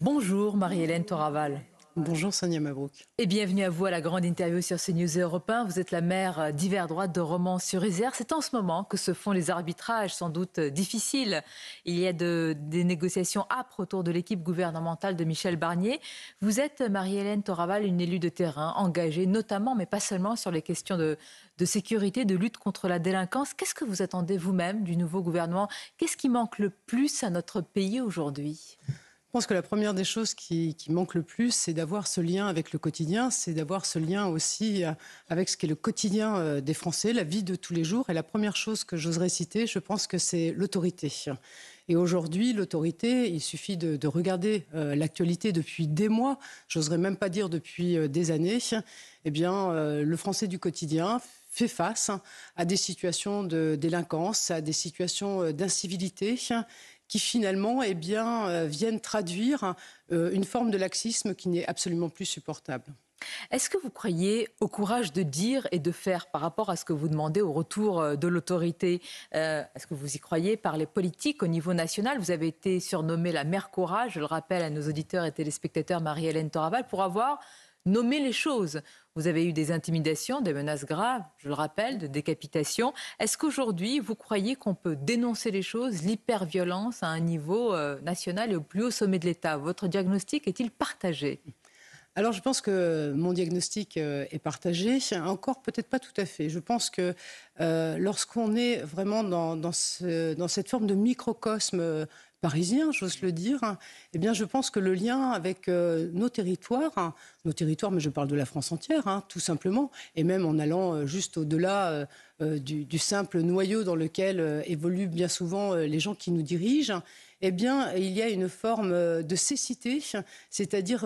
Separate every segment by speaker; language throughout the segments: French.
Speaker 1: Bonjour Marie-Hélène Toraval. Bonjour Sonia Mabrouk. Et bienvenue à vous à la grande interview sur CNews Europe Vous êtes la maire euh, d'hiver droite de Romans-sur-Isère. C'est en ce moment que se font les arbitrages, sans doute euh, difficiles. Il y a des négociations âpres autour de l'équipe gouvernementale de Michel Barnier. Vous êtes, Marie-Hélène Toraval, une élue de terrain engagée, notamment, mais pas seulement, sur les questions de sécurité, de lutte contre la délinquance. Qu'est-ce que vous attendez vous-même
Speaker 2: du nouveau gouvernement Qu'est-ce qui manque le plus à notre pays aujourd'hui je pense que la première des choses qui, manque le plus, c'est d'avoir ce lien avec le quotidien, c'est d'avoir ce lien aussi euh, avec ce qui est le quotidien euh, des Français, la vie de tous les jours. Et la première chose que j'oserais citer, je pense que c'est l'autorité. Et aujourd'hui, l'autorité, il suffit de, regarder euh, l'actualité depuis des mois, j'oserais même pas dire depuis des années, eh bien, le français du quotidien fait face à des situations de délinquance, à des situations d'incivilité qui finalement eh bien, euh, viennent traduire euh, une forme de laxisme qui n'est absolument plus supportable. Est-ce que vous croyez au
Speaker 1: courage de dire et de faire par rapport à ce que vous demandez au retour euh, de l'autorité Est-ce que vous y croyez par les politiques au niveau national Vous avez été surnommée la mère courage, je le rappelle à nos auditeurs et téléspectateurs, Marie-Hélène Toraval, pour avoir nommé les choses. Vous avez eu des intimidations, des menaces graves, je le rappelle, de décapitation. Est-ce qu'aujourd'hui, vous croyez qu'on peut dénoncer les choses, l'hyperviolence à un niveau euh, national et au plus haut sommet de l'État Votre
Speaker 2: diagnostic est-il partagé alors je pense que mon diagnostic euh, est partagé, encore peut-être pas tout à fait. Je pense que euh, lorsqu'on est vraiment dans, ce, dans, cette forme de microcosme parisien, j'ose le dire, eh bien, je pense que le lien avec euh, nos territoires, nos territoires, mais je parle de la France entière, hein, tout simplement, et même en allant euh, juste au-delà euh, du, du, simple noyau dans lequel évoluent bien souvent les gens qui nous dirigent, eh bien, il y a une forme de cécité, c'est-à-dire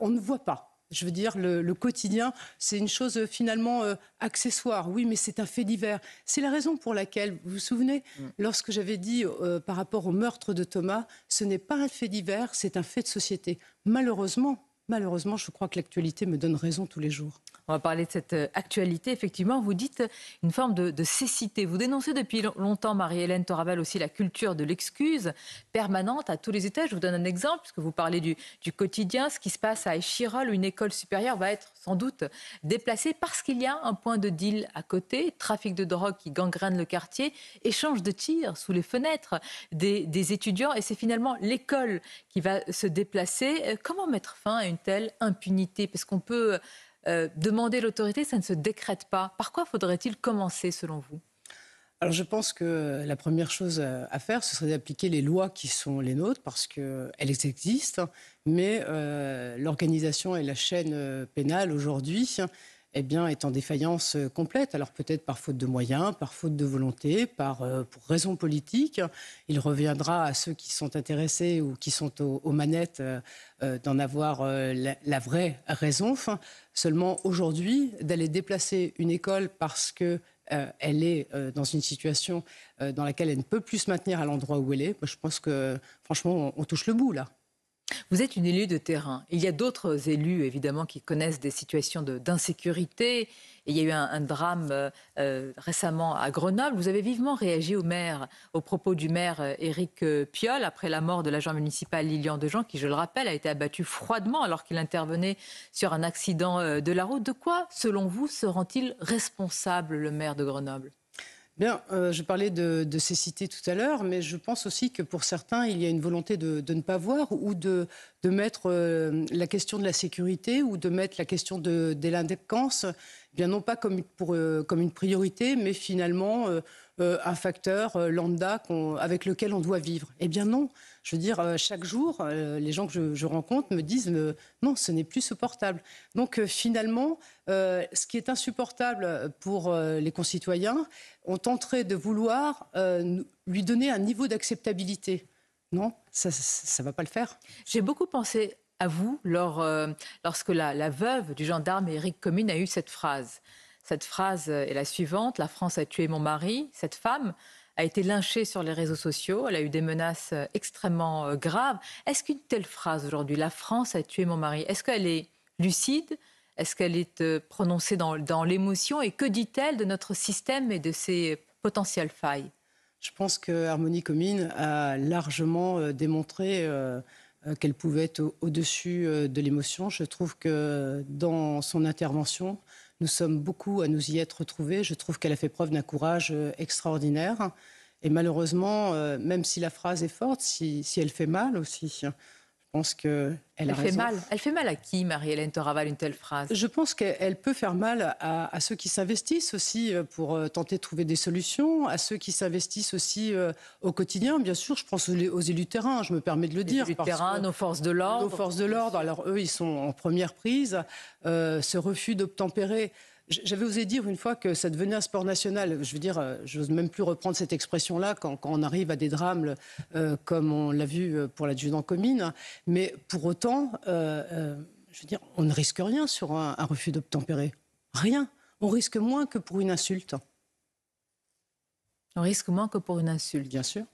Speaker 2: on ne voit pas je veux dire, le, quotidien, c'est une chose euh, finalement euh, accessoire. Oui, mais c'est un fait divers. C'est la raison pour laquelle, vous vous souvenez, mm. lorsque j'avais dit euh, par rapport au meurtre de Thomas, ce n'est pas un fait divers, c'est un fait de société. Malheureusement, malheureusement, je crois que l'actualité me donne raison tous les jours. On va parler de cette
Speaker 1: euh, actualité. Effectivement, vous dites euh, une forme de, cécité. Vous dénoncez depuis longtemps, Marie-Hélène Toraval, aussi la culture de l'excuse permanente à tous les étages. Je vous donne un exemple, puisque vous parlez du, quotidien. Ce qui se passe à Échirol, une école supérieure va être sans doute déplacée parce qu'il y a un point de deal à côté, trafic de drogue qui gangrène le quartier, échange de tirs sous les fenêtres des, des étudiants. Et c'est finalement l'école qui va se déplacer. Euh, comment mettre fin à une telle impunité Parce qu'on peut euh, demander l'autorité, ça ne se décrète pas. Par quoi faudrait-il commencer selon vous
Speaker 2: alors je pense que la première chose à faire, ce serait d'appliquer les lois qui sont les nôtres, parce qu'elles existent, hein. mais euh, l'organisation et la chaîne euh, pénale aujourd'hui hein, eh bien, est en défaillance euh, complète. Alors peut-être par faute de moyens, par faute de volonté, par euh, pour raison politique. Il reviendra à ceux qui sont intéressés ou qui sont aux, manettes euh, d'en avoir la, vraie raison. seulement aujourd'hui, d'aller déplacer une école parce que elle est dans une situation dans laquelle elle ne peut plus se maintenir à l'endroit où elle est, je pense que franchement, on touche le bout là. Vous êtes
Speaker 1: une élue de terrain. Il y a d'autres élus, évidemment, qui connaissent des situations d'insécurité. il y a eu un, drame euh, euh, récemment à Grenoble. Vous avez vivement réagi au maire, au propos du maire euh, Éric Piolle, après la mort de l'agent municipal Lilian Dejean, qui, je le rappelle, a été abattu froidement alors qu'il intervenait sur un accident de la route. De quoi, selon vous, se
Speaker 2: rend-il responsable, le maire de Grenoble Bien, euh, je parlais de, ces cités tout à l'heure, mais je pense aussi que pour certains, il y a une volonté de, ne pas voir ou de, mettre euh, la question de la sécurité ou de mettre la question de, l'indépendance bien non pas euh, comme, une priorité, mais finalement euh, euh, un facteur lambda avec lequel on doit vivre. Eh bien non, je veux dire, chaque jour, les gens que je, rencontre me disent non, ce n'est plus supportable. Donc finalement, ce qui est insupportable pour les concitoyens, on tenterait de vouloir lui donner un niveau d'acceptabilité. Non, ça ne va pas le faire. J'ai beaucoup
Speaker 1: pensé à vous lors, euh, lorsque la, veuve du gendarme Éric Commune a eu cette phrase. Cette phrase est la suivante La France a tué mon mari. Cette femme a été lynchée sur les réseaux sociaux. Elle a eu des menaces euh, extrêmement euh, graves. Est-ce qu'une telle phrase aujourd'hui, La France a tué mon mari, est-ce qu'elle est lucide Est-ce qu'elle est prononcée dans, l'émotion Et que dit-elle de notre système et de ses potentielles failles
Speaker 2: Je pense que Harmonie Commune a largement démontré. Euh, qu'elle pouvait être au-dessus euh, de l'émotion. Je trouve que dans son intervention, nous sommes beaucoup à nous y être retrouvés. Je trouve qu'elle a fait preuve d'un courage euh, extraordinaire. Et malheureusement, même si la phrase est forte, si elle fait mal aussi, pense qu'elle a raison. fait mal. Elle fait mal à qui, Marie-Hélène Toraval, une telle phrase Je pense qu'elle peut faire mal à, ceux qui s'investissent aussi euh, pour euh, tenter de trouver des solutions, à ceux qui s'investissent aussi euh, au quotidien. Bien sûr, je pense aux, élus terrain, je me permets de le les dire. Élus terrains terrain, nos forces de l'ordre. Aux forces de l'ordre. Alors eux, ils sont en première prise. ce refus d'obtempérer. J'avais osé dire une fois que ça devenait un sport national. Je veux dire, euh, je n'ose même plus reprendre cette expression-là quand, on arrive à des drames euh, comme on l'a vu euh, pour l'adjudant commune. Mais pour autant, je veux dire, on ne risque rien sur un, un refus d'obtempérer. Rien. On risque moins que pour une insulte. On risque moins que pour une insulte.
Speaker 1: Bien sûr.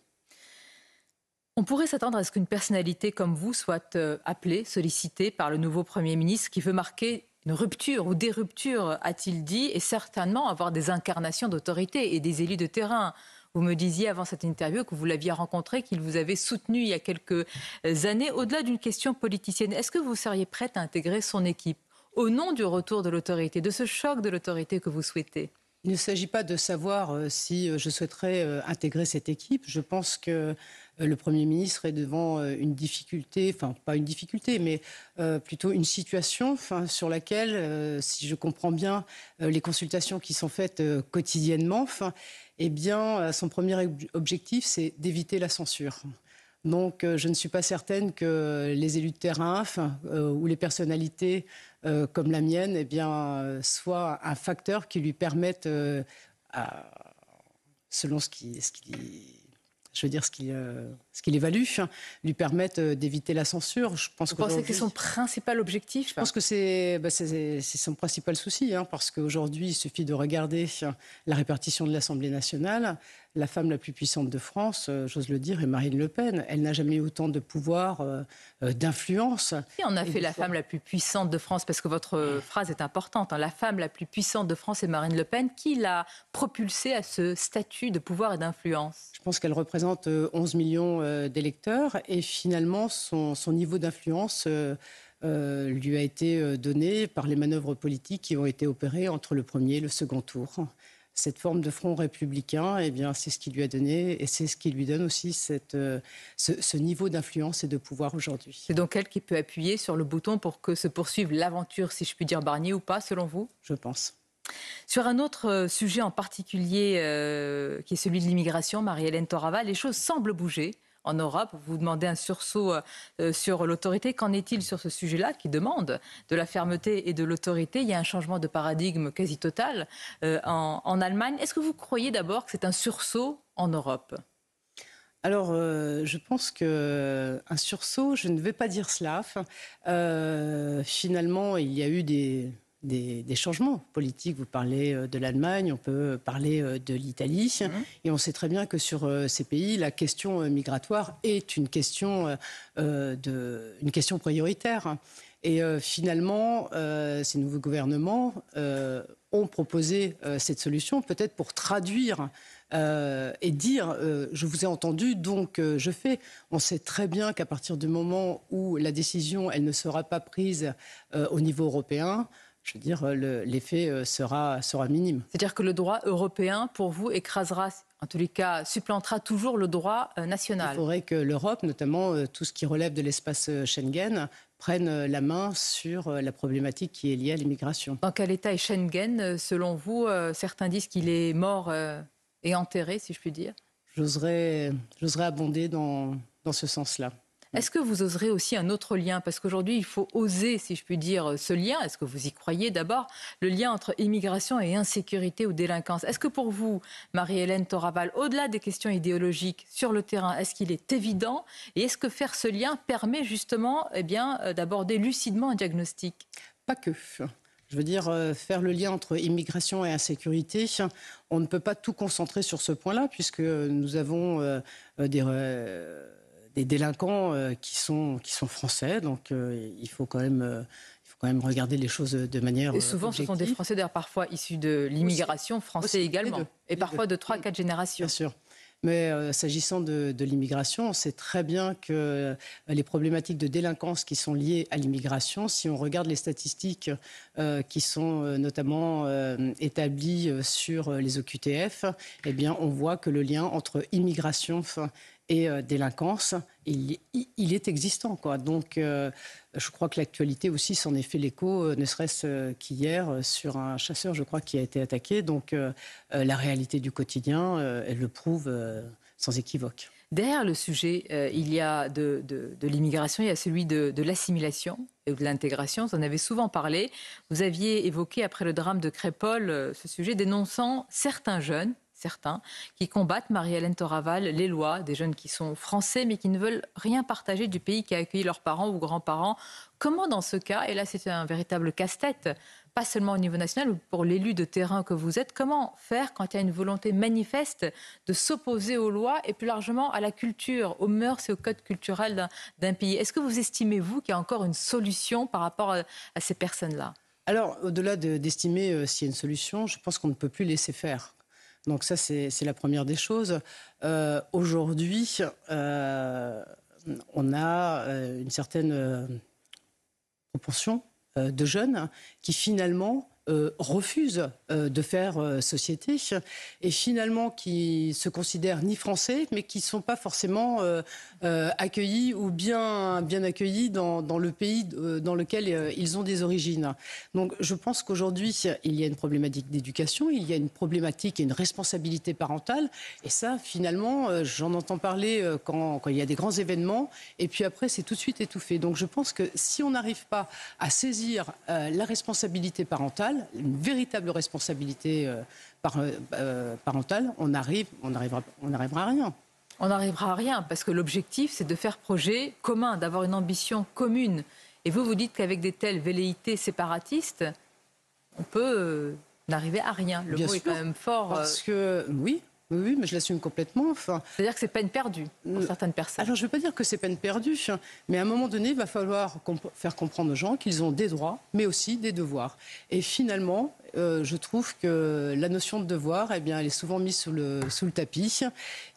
Speaker 1: On pourrait s'attendre à ce qu'une personnalité comme vous soit appelée, sollicitée par le nouveau Premier ministre qui veut marquer une rupture ou des ruptures, a-t-il dit, et certainement avoir des incarnations d'autorité et des élus de terrain. Vous me disiez avant cette interview que vous l'aviez rencontré, qu'il vous avait soutenu il y a quelques euh, années, au-delà d'une question politicienne. Est-ce que vous seriez prête à intégrer son équipe au nom du retour de l'autorité, de ce choc de l'autorité que vous souhaitez
Speaker 2: il ne s'agit pas de savoir euh, si euh, je souhaiterais intégrer cette équipe. Je pense que euh, le Premier ministre est devant euh, une difficulté, enfin pas une difficulté, mais euh, plutôt une situation enfin, sur laquelle, si je comprends bien les consultations qui sont faites quotidiennement, eh bien, son premier objectif, c'est d'éviter la censure. Donc, je ne suis pas certaine que les élus de terrain ou les personnalités comme la mienne eh bien, soient un facteur qui lui permette, selon ce qui, ce qui je veux dire, ce qui, a. Euh, ce qu'il évalue, hein, lui permettent euh, d'éviter la censure. Je pense Vous pensez que c'est son principal objectif Je pense que bah, c'est son principal souci, hein, parce qu'aujourd'hui, il suffit de regarder hein, la répartition de l'Assemblée nationale. La femme la plus puissante de France, euh, j'ose le dire, est Marine Le Pen. Elle n'a jamais eu autant de pouvoir, euh, d'influence. Qui on a fait la femme la
Speaker 1: plus puissante de France, parce que votre phrase est importante. La femme la plus puissante de France est Marine Le Pen. Qui l'a propulsée à ce statut de pouvoir et d'influence Je
Speaker 2: pense qu'elle représente 11 millions euh, d'électeurs et finalement son, niveau d'influence euh, euh, lui a été donné par les manœuvres politiques qui ont été opérées entre le premier et le second tour. Cette forme de front républicain, eh bien, c'est ce qui lui a donné et c'est ce qui lui donne aussi cette, ce, niveau d'influence et de pouvoir aujourd'hui. C'est donc elle qui peut
Speaker 1: appuyer sur le bouton pour que se poursuive l'aventure, si je puis dire, Barnier ou pas, selon vous Je pense. Sur un autre sujet en particulier, qui est celui de l'immigration, Marie-Hélène Torava, les choses semblent bouger en Europe. Vous demandez un sursaut euh, euh, sur l'autorité. Qu'en est-il sur ce sujet-là qui demande de la fermeté et de l'autorité Il y a un changement de paradigme quasi total euh, en, Allemagne. Est-ce que vous croyez d'abord que c'est un sursaut en Europe
Speaker 2: alors, je pense que un sursaut, je ne vais pas dire cela. finalement, il y a eu des, des, changements politiques. Vous parlez euh, de l'Allemagne, on peut parler euh, de l'Italie. Mhm. Et on sait très bien que sur euh, ces pays, la question migratoire est une question, une question prioritaire. Et finalement, ces nouveaux gouvernements ont proposé cette solution peut-être pour traduire et dire je vous ai entendu, donc je fais. On sait très bien qu'à partir du moment où la décision elle ne sera pas prise au niveau européen, je veux dire, l'effet euh, sera, sera minime. C'est-à-dire que le droit européen, pour vous, écrasera, en tous les cas, supplantera toujours le droit euh, national. Il faudrait que l'Europe, notamment euh, tout ce qui relève de l'espace Schengen, prenne la main sur la problématique qui est liée à l'immigration. Dans quel état est Schengen,
Speaker 1: selon vous Certains disent qu'il est mort et enterré, si je puis dire.
Speaker 2: J'oserais abonder dans ce sens-là.
Speaker 1: Mmh. Est-ce que vous oserez aussi un autre lien Parce qu'aujourd'hui, il faut oser, si je puis dire, euh, ce lien. Est-ce que vous y croyez d'abord Le lien entre immigration et insécurité ou délinquance. Est-ce que pour vous, Marie-Hélène Toraval, au-delà des questions idéologiques sur le terrain, est-ce qu'il est évident Et est-ce que faire ce lien permet justement eh bien, euh, d'aborder lucidement un diagnostic
Speaker 2: Pas que. Je veux dire, euh, faire le lien entre immigration et insécurité, on ne peut pas tout concentrer sur ce point-là, puisque nous avons des des délinquants euh, qui, sont, qui sont français, donc euh, il faut quand même euh, quand même regarder les choses de manière. Et souvent,
Speaker 1: ce sont des Français, d'ailleurs, parfois issus de l'immigration, français également, et parfois de 3-4 générations. Bien sûr.
Speaker 2: Mais s'agissant de, l'immigration, on sait très bien que les problématiques de délinquance qui sont liées à l'immigration, si on regarde les statistiques qui sont notamment établies sur les OQTF, eh bien, on voit que le lien entre immigration et euh, délinquance, il, est existant. Quoi. Donc, euh, je crois que l'actualité aussi s'en est fait l'écho, euh, ne serait-ce qu'hier, sur un chasseur, je crois, qui a été attaqué. Donc, la réalité du quotidien, elle le prouve sans équivoque.
Speaker 1: Derrière le sujet, il y a de, l'immigration, il y a celui de, de l'assimilation et de l'intégration. Vous en avez souvent parlé. Vous aviez évoqué, après le drame de Crépole, ce sujet dénonçant certains jeunes certains, qui combattent, Marie-Hélène Toraval, les lois, des jeunes qui sont français mais qui ne veulent rien partager du pays qui a accueilli leurs parents ou grands-parents. Comment dans ce cas, et là c'est un véritable casse-tête, pas seulement au niveau national, pour l'élu de terrain que vous êtes, comment faire quand il y a une volonté manifeste de s'opposer aux lois et plus largement à la culture, aux mœurs et aux codes culturels d'un pays Est-ce que vous estimez, vous, qu'il y a encore une solution par rapport à, ces personnes-là
Speaker 2: alors, au-delà d'estimer de, euh, s'il y a une solution, je pense qu'on ne peut plus laisser faire. Donc ça, c'est la première des choses. Euh, aujourd'hui, euh, on a euh, une certaine proportion de jeunes qui finalement euh, refuse refusent de faire euh, société et finalement qui se considèrent ni français mais qui ne sont pas forcément euh, accueillis ou bien, bien accueillis dans, le pays dans lequel ils ont des origines. Donc je pense qu'aujourd'hui il y a une problématique d'éducation, il y a une problématique et une responsabilité parentale et ça finalement j'en entends parler quand, quand il y a des grands événements et puis après c'est tout de suite étouffé. Donc je pense que si on n'arrive pas à saisir la responsabilité parentale, une véritable responsabilité euh, euh, bah, euh, parentale, on arrive, on arrivera, on arrivera à rien.
Speaker 1: On n'arrivera à rien parce que l'objectif, c'est de faire projet commun, d'avoir une ambition commune. Et vous, vous dites qu'avec des telles velléités séparatistes, on peut n'arriver à rien. Le mot est quand même fort. Parce
Speaker 2: que, oui, oui, mais je l'assume complètement. Enfin, C'est-à-dire que c'est peine perdue pour euh, certaines personnes. Alors, je ne veux pas dire que c'est peine perdue, hein, mais à un moment donné, il va falloir faire comprendre aux gens qu'ils ont des droits, mais aussi des devoirs. Et finalement, euh, je trouve que la notion de devoir, eh bien, elle est souvent mise sous le, sous le tapis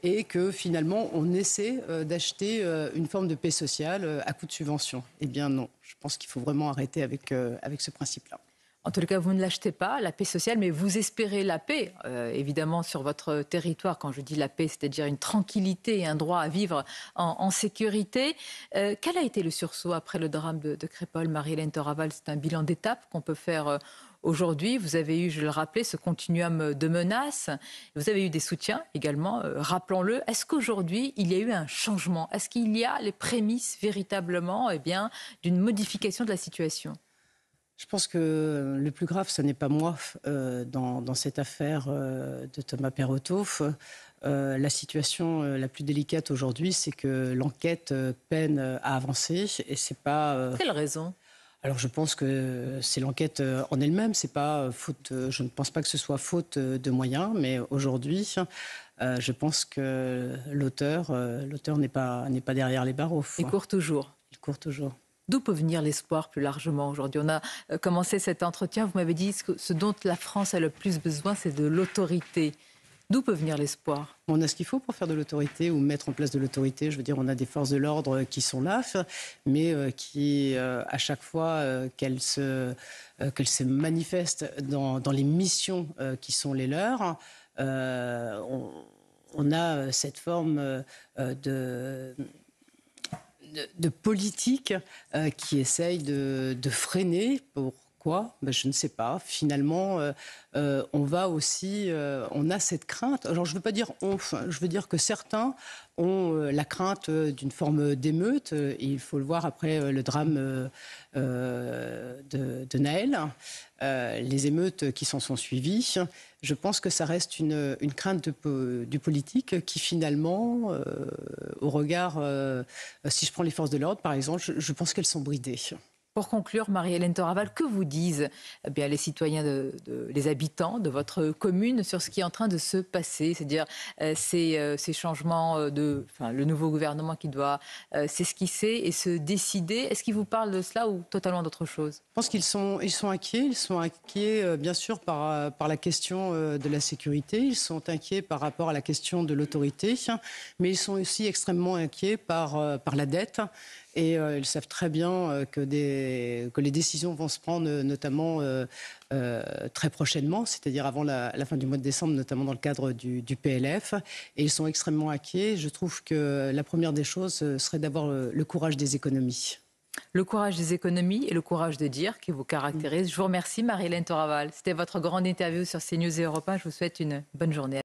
Speaker 2: et que finalement, on essaie euh, d'acheter une forme de paix sociale à coup de subvention. Eh bien, non. Je pense qu'il faut vraiment arrêter avec, avec ce principe-là. En tout cas, vous ne l'achetez pas, la paix sociale,
Speaker 1: mais vous espérez la paix, euh, évidemment, sur votre territoire. Quand je dis la paix, c'est-à-dire une tranquillité et un droit à vivre en, sécurité. Euh, quel a été le sursaut après le drame de, de Crépole, Marie-Hélène Toraval C'est un bilan d'étape qu'on peut faire. Euh, aujourd'hui, vous avez eu, je le rappelais, ce continuum de menaces. Vous avez eu des soutiens également, rappelons-le. Est-ce qu'aujourd'hui, il y a eu un changement Est-ce qu'il y a les prémices véritablement eh d'une modification de la situation
Speaker 2: je pense que le plus grave, ce n'est pas moi euh, dans, cette affaire euh, de Thomas Perotto. Euh, la situation la plus délicate aujourd'hui, c'est que l'enquête peine à avancer et c'est pas. Quelle raison alors je pense que c'est l'enquête en elle-même, c'est pas faute. Je ne pense pas que ce soit faute de moyens, mais aujourd'hui, je pense que l'auteur, l'auteur n'est pas n'est pas derrière les barreaux. Il court toujours. Il court toujours. D'où peut
Speaker 1: venir l'espoir plus largement aujourd'hui On a euh, commencé cet entretien, vous m'avez dit que ce dont la France a le
Speaker 2: plus besoin, c'est de l'autorité. D'où peut venir l'espoir On a ce qu'il faut pour faire de l'autorité ou mettre en place de l'autorité. Je veux dire, on a des forces de l'ordre qui sont là, mais euh, qui, euh, à chaque fois qu'elles se, manifestent dans, les missions qui sont les leurs, on a cette forme de de, politique euh, qui essaye de, de, freiner pour ben, je ne sais pas. Finalement, euh, euh, on va aussi, euh, on a cette crainte. Alors, je ne veux pas dire on, je veux dire que certains ont la crainte d'une forme d'émeute. il faut le voir après le drame de, Naël, les émeutes qui s'en sont suivies. Je pense que ça reste une, crainte du politique qui finalement, au regard, si je prends les forces de l'ordre par exemple, je pense qu'elles sont bridées.
Speaker 1: Pour conclure, Marie-Hélène Toraval, que vous disent eh les citoyens, les habitants de votre commune sur ce qui est en train de se passer C'est-à-dire euh, euh, ces, changements, euh, de, le nouveau gouvernement qui doit s'esquisser et se décider. Est-ce qu'ils vous parlent de cela ou totalement d'autre chose
Speaker 2: Je pense qu'ils sont, ils sont inquiets. Ils sont inquiets, bien sûr, par, la question de la sécurité. Ils sont inquiets par rapport à la question de l'autorité. Mais ils sont aussi extrêmement inquiets par la dette et euh, ils savent très bien euh, que, les décisions vont se prendre euh, notamment très prochainement, c'est-à-dire avant la, fin du mois de décembre, notamment dans le cadre du, PLF. Et ils sont extrêmement inquiets. Je trouve que la première des choses serait d'avoir le, courage des économies. Le courage
Speaker 1: des économies et le courage de dire qui vous caractérise. Je vous remercie, Marie-Hélène Toraval. C'était votre grande interview sur CNews et Europe Je vous souhaite une bonne journée.